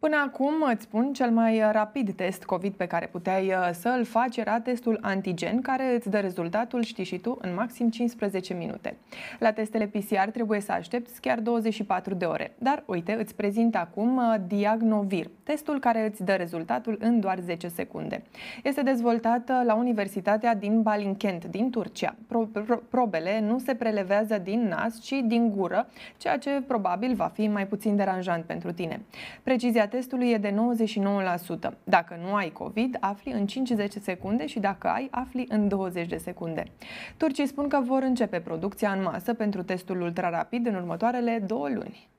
Până acum, îți spun, cel mai uh, rapid test COVID pe care puteai uh, să-l faci era testul antigen, care îți dă rezultatul, știi și tu, în maxim 15 minute. La testele PCR trebuie să aștepți chiar 24 de ore. Dar, uite, îți prezint acum uh, Diagnovir, testul care îți dă rezultatul în doar 10 secunde. Este dezvoltat la Universitatea din Balinkent, din Turcia. Pro- pro- probele nu se prelevează din nas, ci din gură, ceea ce probabil va fi mai puțin deranjant pentru tine. Precizia testului e de 99%. Dacă nu ai COVID, afli în 5-10 secunde și dacă ai, afli în 20 de secunde. Turcii spun că vor începe producția în masă pentru testul ultrarapid în următoarele două luni.